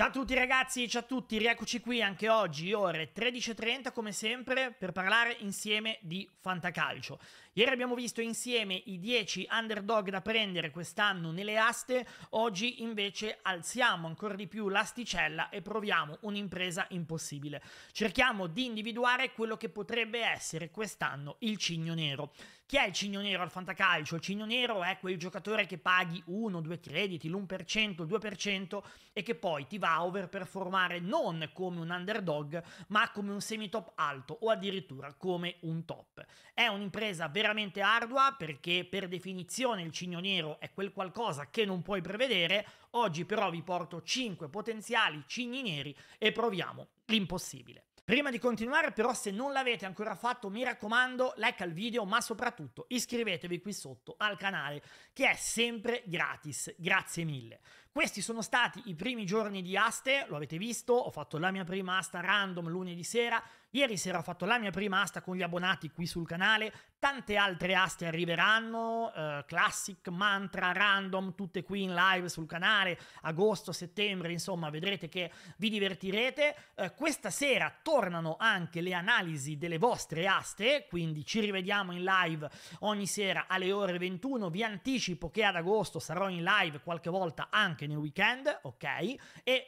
Ciao a tutti ragazzi, ciao a tutti, rieccoci qui anche oggi, ore 13.30 come sempre, per parlare insieme di fantacalcio. Ieri abbiamo visto insieme i 10 underdog da prendere quest'anno nelle aste, oggi invece alziamo ancora di più l'asticella e proviamo un'impresa impossibile. Cerchiamo di individuare quello che potrebbe essere quest'anno il cigno nero. Chi è il cigno nero al fantacalcio? Il cigno nero è quel giocatore che paghi 1, 2 crediti, l'1%, 2% e che poi ti va a overperformare non come un underdog ma come un semi top alto o addirittura come un top. È un'impresa veramente veramente ardua perché per definizione il cigno nero è quel qualcosa che non puoi prevedere, oggi però vi porto 5 potenziali cigni neri e proviamo l'impossibile. Prima di continuare però se non l'avete ancora fatto mi raccomando like al video ma soprattutto iscrivetevi qui sotto al canale che è sempre gratis, grazie mille. Questi sono stati i primi giorni di aste, lo avete visto, ho fatto la mia prima asta random lunedì sera, Ieri sera ho fatto la mia prima asta con gli abbonati qui sul canale, tante altre aste arriveranno, eh, classic, mantra, random, tutte qui in live sul canale, agosto, settembre, insomma vedrete che vi divertirete. Eh, questa sera tornano anche le analisi delle vostre aste, quindi ci rivediamo in live ogni sera alle ore 21, vi anticipo che ad agosto sarò in live qualche volta anche nel weekend, ok? E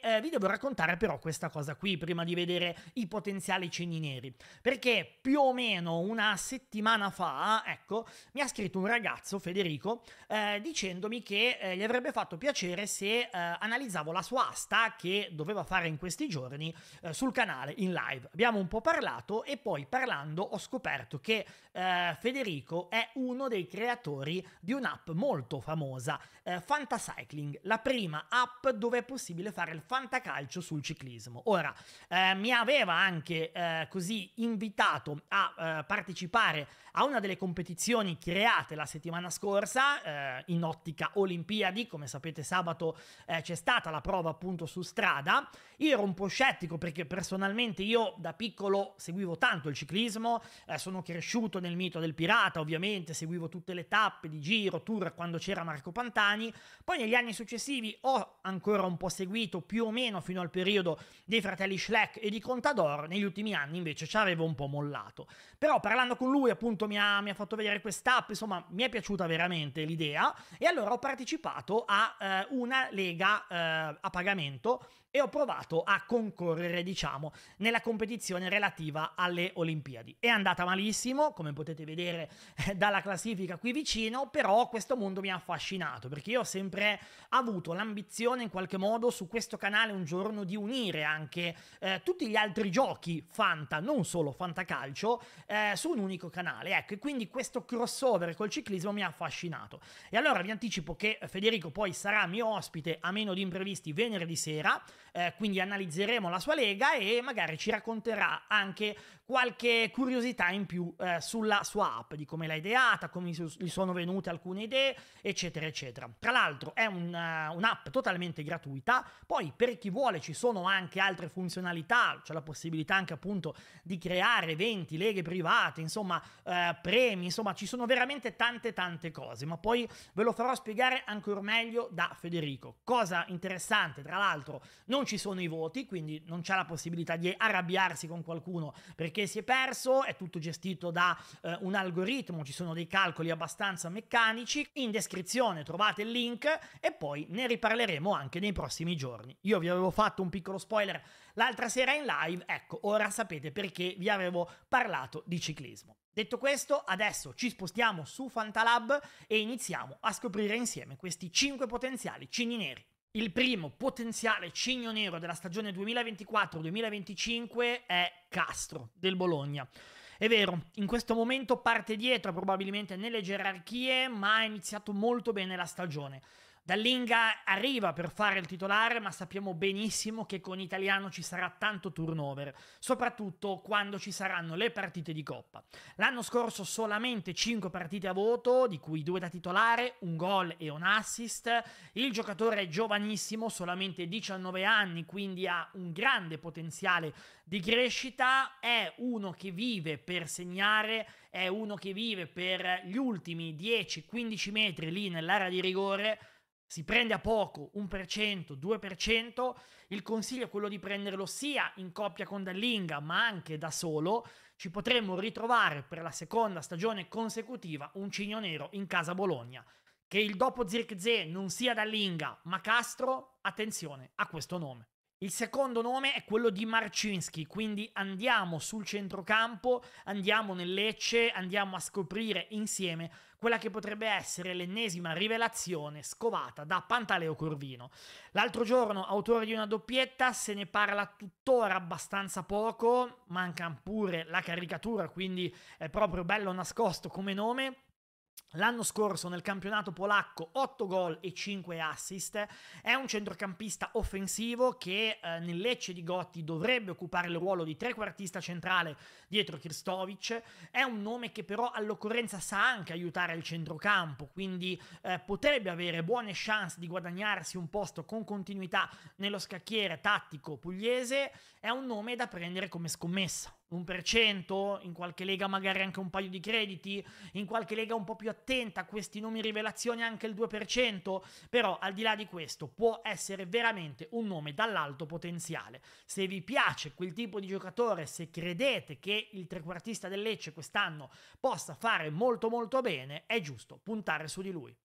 eh, vi devo raccontare però questa cosa qui prima di vedere i potenziali cenni Puntini Neri, perché più o meno una settimana fa, ecco, mi ha scritto un ragazzo, Federico, eh, dicendomi che eh, gli avrebbe fatto piacere se eh, analizzavo la sua asta che doveva fare in questi giorni eh, sul canale in live. Abbiamo un po' parlato e poi parlando ho scoperto che eh, Federico è uno dei creatori di un'app molto famosa eh, Cycling, la prima app dove è possibile fare il fantacalcio sul ciclismo. Ora, eh, mi aveva anche eh, così invitato a eh, partecipare a una delle competizioni create la settimana scorsa eh, in ottica Olimpiadi, come sapete sabato eh, c'è stata la prova appunto su strada. Io ero un po' scettico perché personalmente io da piccolo seguivo tanto il ciclismo, sono cresciuto nel mito del pirata, ovviamente seguivo tutte le tappe di giro, tour quando c'era Marco Pantani romani, poi negli anni successivi ho ancora un po' seguito più o meno fino al periodo dei fratelli Schleck e di Contador, negli ultimi anni invece ci avevo un po' mollato. Però parlando con lui appunto mi ha, mi ha fatto vedere quest'app, insomma mi è piaciuta veramente l'idea e allora ho partecipato a eh, una lega eh, a pagamento e ho provato a concorrere, diciamo, nella competizione relativa alle Olimpiadi. È andata malissimo, come potete vedere eh, dalla classifica qui vicino, però questo mondo mi ha affascinato perché io ho sempre avuto l'ambizione in qualche modo su questo canale un giorno di unire anche eh, tutti gli altri giochi Fanta, non solo Fantacalcio, eh, su un unico canale. Ecco, e quindi questo crossover col ciclismo mi ha affascinato. E allora vi anticipo che Federico poi sarà mio ospite a meno di imprevisti venerdì sera eh, quindi analizzeremo la sua lega e magari ci racconterà anche qualche curiosità in più eh, sulla sua app, di come l'ha ideata, come gli sono venute alcune idee, eccetera, eccetera. Tra l'altro è un, uh, un'app totalmente gratuita, poi per chi vuole ci sono anche altre funzionalità, c'è la possibilità anche appunto di creare eventi, leghe private, insomma eh, premi, insomma ci sono veramente tante tante cose, ma poi ve lo farò spiegare ancora meglio da Federico. Cosa interessante, tra l'altro, non ci sono i voti, quindi non c'è la possibilità di arrabbiarsi con qualcuno perché perché si è perso, è tutto gestito da eh, un algoritmo, ci sono dei calcoli abbastanza meccanici. In descrizione trovate il link e poi ne riparleremo anche nei prossimi giorni. Io vi avevo fatto un piccolo spoiler l'altra sera in live, ecco, ora sapete perché vi avevo parlato di ciclismo. Detto questo, adesso ci spostiamo su Fantalab e iniziamo a scoprire insieme questi 5 potenziali cigni neri. Il primo potenziale cigno nero della stagione 2024-2025 è Castro del Bologna. È vero, in questo momento parte dietro probabilmente nelle gerarchie, ma ha iniziato molto bene la stagione. Dallinga arriva per fare il titolare, ma sappiamo benissimo che con Italiano ci sarà tanto turnover, soprattutto quando ci saranno le partite di Coppa. L'anno scorso solamente 5 partite a voto, di cui 2 da titolare, un gol e un assist. Il giocatore è giovanissimo, solamente 19 anni, quindi ha un grande potenziale di crescita. È uno che vive per segnare, è uno che vive per gli ultimi 10-15 metri lì nell'area di rigore si prende a poco, 1%, 2%, il consiglio è quello di prenderlo sia in coppia con Dallinga, ma anche da solo. Ci potremmo ritrovare per la seconda stagione consecutiva un cigno nero in casa Bologna. Che il dopo Zirkzee non sia Dallinga, ma Castro, attenzione a questo nome. Il secondo nome è quello di Marcinski, quindi andiamo sul centrocampo, andiamo nel Lecce, andiamo a scoprire insieme quella che potrebbe essere l'ennesima rivelazione scovata da Pantaleo Corvino. L'altro giorno, autore di una doppietta, se ne parla tuttora abbastanza poco, manca pure la caricatura, quindi è proprio bello nascosto come nome. L'anno scorso nel campionato polacco 8 gol e 5 assist, è un centrocampista offensivo che eh, nel Lecce di Gotti dovrebbe occupare il ruolo di trequartista centrale dietro Kirstovic, è un nome che però all'occorrenza sa anche aiutare il centrocampo, quindi eh, potrebbe avere buone chance di guadagnarsi un posto con continuità nello scacchiere tattico pugliese, è un nome da prendere come scommessa un per cento, in qualche lega magari anche un paio di crediti, in qualche lega un po' più attenta a questi nomi rivelazioni anche il 2%, però al di là di questo può essere veramente un nome dall'alto potenziale. Se vi piace quel tipo di giocatore, se credete che il trequartista del Lecce quest'anno possa fare molto molto bene, è giusto puntare su di lui.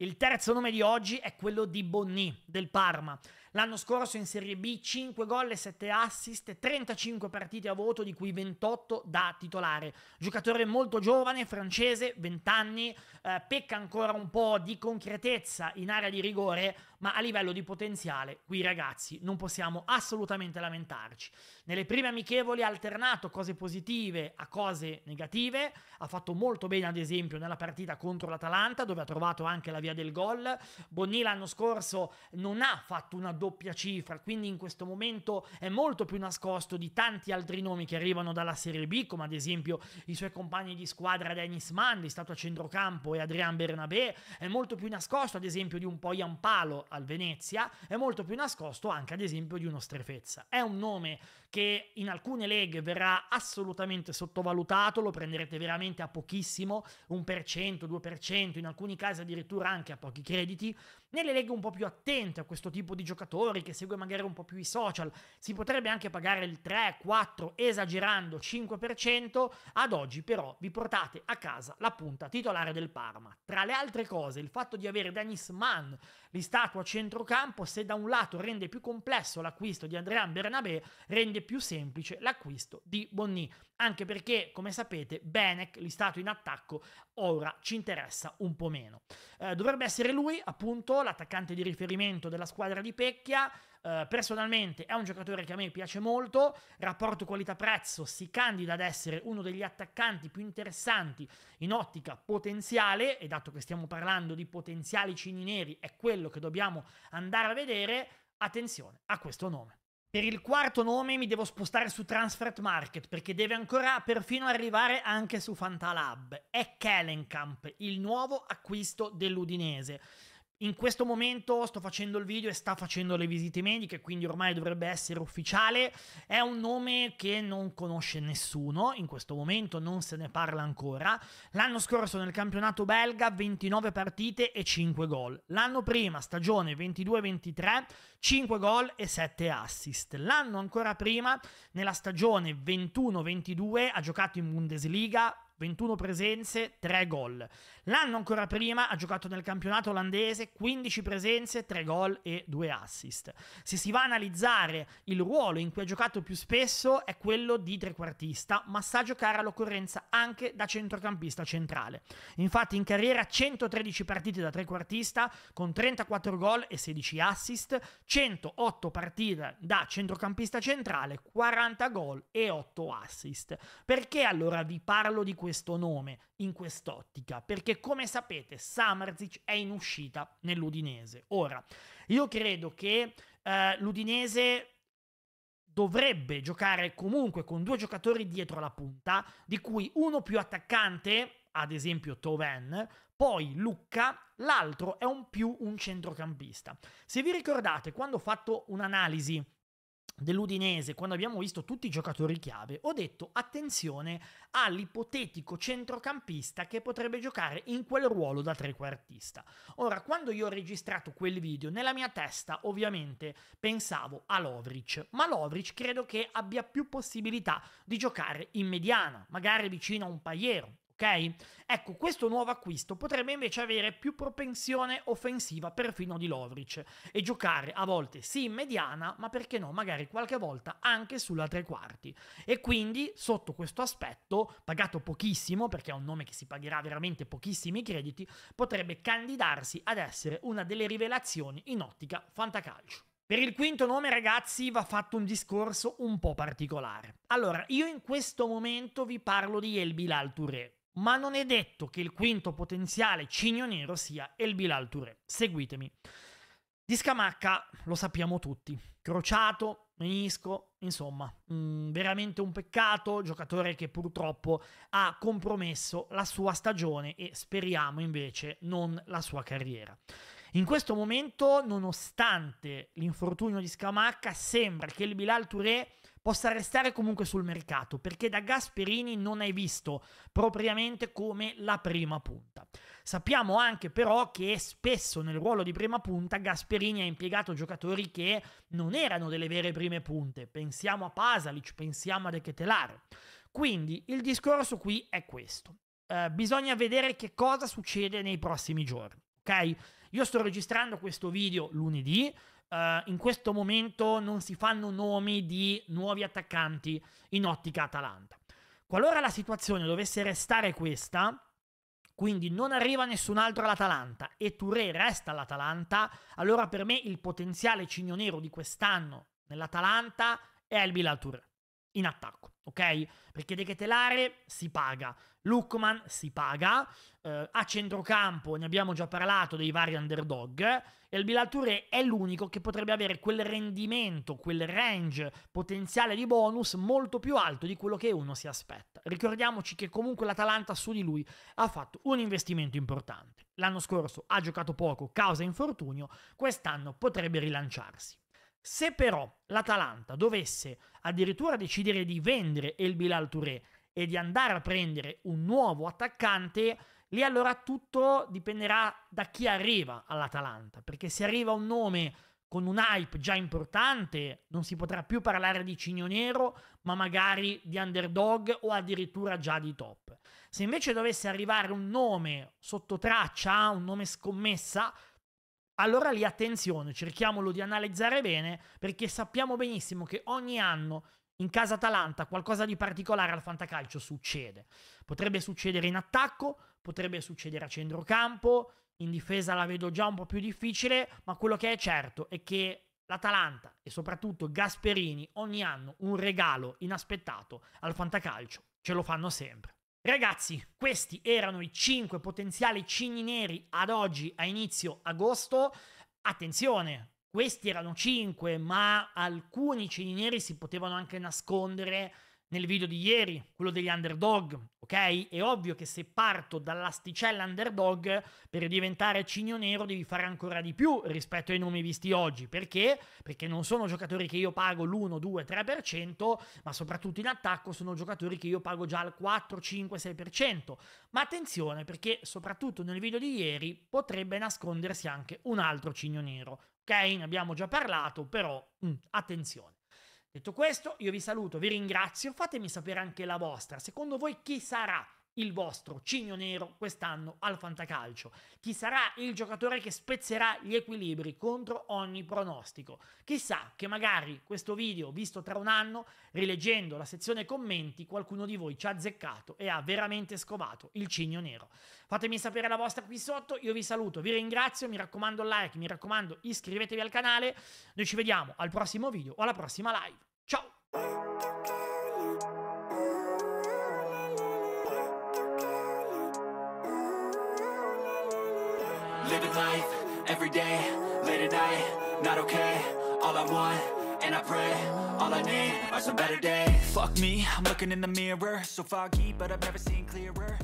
Il terzo nome di oggi è quello di Bonny del Parma. L'anno scorso in Serie B 5 gol e 7 assist, 35 partite a voto, di cui 28 da titolare. Giocatore molto giovane, francese, 20 anni, eh, pecca ancora un po' di concretezza in area di rigore, ma a livello di potenziale, qui ragazzi, non possiamo assolutamente lamentarci. Nelle prime amichevoli ha alternato cose positive a cose negative, ha fatto molto bene ad esempio nella partita contro l'Atalanta, dove ha trovato anche la via del gol. Bonni l'anno scorso non ha fatto una doppia cifra, quindi in questo momento è molto più nascosto di tanti altri nomi che arrivano dalla Serie B, come ad esempio i suoi compagni di squadra Dennis Mandi, stato a centrocampo, e Adrian Bernabé, è molto più nascosto ad esempio di un Poyan Palo al Venezia, è molto più nascosto anche ad esempio di uno Strefezza. È un nome che in alcune leghe verrà assolutamente sottovalutato, lo prenderete veramente a pochissimo, 1%, 2%, in alcuni casi addirittura anche a pochi crediti, nelle leghe un po' più attente a questo tipo di giocatore giocatori, che segue magari un po' più i social, si potrebbe anche pagare il 3, 4, esagerando 5%, ad oggi però vi portate a casa la punta titolare del Parma. Tra le altre cose, il fatto di avere Dennis Mann li L'istato a centrocampo, se da un lato rende più complesso l'acquisto di Adrian Bernabé, rende più semplice l'acquisto di Bonny. Anche perché, come sapete, Benek, l'istato in attacco, ora ci interessa un po' meno. Eh, dovrebbe essere lui, appunto, l'attaccante di riferimento della squadra di Pecchia. Eh, personalmente è un giocatore che a me piace molto, rapporto qualità-prezzo si candida ad essere uno degli attaccanti più interessanti in ottica potenziale e dato che stiamo parlando di potenziali cini neri è quello che dobbiamo andare a vedere, attenzione a questo nome. Per il quarto nome mi devo spostare su Transfert Market perché deve ancora perfino arrivare anche su Fantalab. È Kellenkamp, il nuovo acquisto dell'Udinese. In questo momento sto facendo il video e sta facendo le visite mediche, quindi ormai dovrebbe essere ufficiale. È un nome che non conosce nessuno, in questo momento non se ne parla ancora. L'anno scorso nel campionato belga 29 partite e 5 gol. L'anno prima, stagione 22-23, 5 gol e 7 assist. L'anno ancora prima, nella stagione 21-22, ha giocato in Bundesliga, 21 presenze, 3 gol. L'anno ancora prima ha giocato nel campionato olandese, 15 presenze, 3 gol e 2 assist. Se si va a analizzare il ruolo in cui ha giocato più spesso è quello di trequartista, ma sa giocare all'occorrenza anche da centrocampista centrale. Infatti in carriera 113 partite da trequartista con 34 gol e 16 assist, 108 partite da centrocampista centrale, 40 gol e 8 assist. Perché allora vi parlo di questo? questo nome in quest'ottica, perché come sapete Samarzic è in uscita nell'Udinese. Ora, io credo che eh, l'Udinese dovrebbe giocare comunque con due giocatori dietro la punta, di cui uno più attaccante, ad esempio Toven, poi Lucca, l'altro è un più un centrocampista. Se vi ricordate, quando ho fatto un'analisi dell'Udinese, quando abbiamo visto tutti i giocatori chiave, ho detto attenzione all'ipotetico centrocampista che potrebbe giocare in quel ruolo da trequartista. Ora, quando io ho registrato quel video, nella mia testa ovviamente pensavo a Lovric, ma Lovric credo che abbia più possibilità di giocare in mediana, magari vicino a un paiero ok? Ecco, questo nuovo acquisto potrebbe invece avere più propensione offensiva perfino di Lovric e giocare a volte sì in mediana, ma perché no, magari qualche volta anche sulla tre quarti. E quindi, sotto questo aspetto, pagato pochissimo, perché è un nome che si pagherà veramente pochissimi crediti, potrebbe candidarsi ad essere una delle rivelazioni in ottica fantacalcio. Per il quinto nome, ragazzi, va fatto un discorso un po' particolare. Allora, io in questo momento vi parlo di El Bilal Touré, ma non è detto che il quinto potenziale cigno nero sia El Bilal Touré. Seguitemi. Di Scamacca lo sappiamo tutti, crociato, menisco, insomma, mh, mm, veramente un peccato, giocatore che purtroppo ha compromesso la sua stagione e speriamo invece non la sua carriera. In questo momento, nonostante l'infortunio di Scamacca, sembra che il Bilal Touré possa restare comunque sul mercato, perché da Gasperini non è visto propriamente come la prima punta. Sappiamo anche però che spesso nel ruolo di prima punta Gasperini ha impiegato giocatori che non erano delle vere prime punte, pensiamo a Pasalic, pensiamo a De Ketelare. Quindi il discorso qui è questo. Eh, bisogna vedere che cosa succede nei prossimi giorni, ok? Io sto registrando questo video lunedì, Uh, in questo momento non si fanno nomi di nuovi attaccanti in ottica Atalanta. Qualora la situazione dovesse restare questa, quindi non arriva nessun altro all'Atalanta e Touré resta all'Atalanta, allora per me il potenziale cigno nero di quest'anno nell'Atalanta è il Bilal Touré in attacco, ok? Perché De Ketelare si paga, Lukman si paga, eh, a centrocampo ne abbiamo già parlato dei vari underdog e il Bilature è l'unico che potrebbe avere quel rendimento, quel range potenziale di bonus molto più alto di quello che uno si aspetta. Ricordiamoci che comunque l'Atalanta su di lui ha fatto un investimento importante. L'anno scorso ha giocato poco causa infortunio, quest'anno potrebbe rilanciarsi. Se però l'Atalanta dovesse addirittura decidere di vendere il Bilal Touré e di andare a prendere un nuovo attaccante, lì allora tutto dipenderà da chi arriva all'Atalanta, perché se arriva un nome con un hype già importante, non si potrà più parlare di cigno nero, ma magari di underdog o addirittura già di top. Se invece dovesse arrivare un nome sotto traccia, un nome scommessa, allora lì attenzione, cerchiamolo di analizzare bene perché sappiamo benissimo che ogni anno in casa Atalanta qualcosa di particolare al fantacalcio succede. Potrebbe succedere in attacco, potrebbe succedere a centrocampo, in difesa la vedo già un po' più difficile, ma quello che è certo è che l'Atalanta e soprattutto Gasperini ogni anno un regalo inaspettato al fantacalcio ce lo fanno sempre. Ragazzi, questi erano i 5 potenziali cigni neri ad oggi, a inizio agosto. Attenzione, questi erano 5, ma alcuni cigni neri si potevano anche nascondere nel video di ieri, quello degli underdog, ok? È ovvio che se parto dall'asticella underdog per diventare cigno nero devi fare ancora di più rispetto ai nomi visti oggi, perché? Perché non sono giocatori che io pago l'1, 2, 3%, ma soprattutto in attacco sono giocatori che io pago già al 4, 5, 6%. Ma attenzione perché soprattutto nel video di ieri potrebbe nascondersi anche un altro cigno nero, ok? Ne abbiamo già parlato, però mh, mm, attenzione. Detto questo, io vi saluto, vi ringrazio, fatemi sapere anche la vostra. Secondo voi chi sarà il vostro cigno nero quest'anno al fantacalcio. Chi sarà il giocatore che spezzerà gli equilibri contro ogni pronostico? Chissà che magari questo video, visto tra un anno, rileggendo la sezione commenti, qualcuno di voi ci ha azzeccato e ha veramente scovato il cigno nero. Fatemi sapere la vostra qui sotto, io vi saluto, vi ringrazio, mi raccomando like, mi raccomando iscrivetevi al canale, noi ci vediamo al prossimo video o alla prossima live. Ciao! Living life, everyday, late at night, not okay All I want, and I pray, all I need are some better days Fuck me, I'm looking in the mirror, so foggy but I've never seen clearer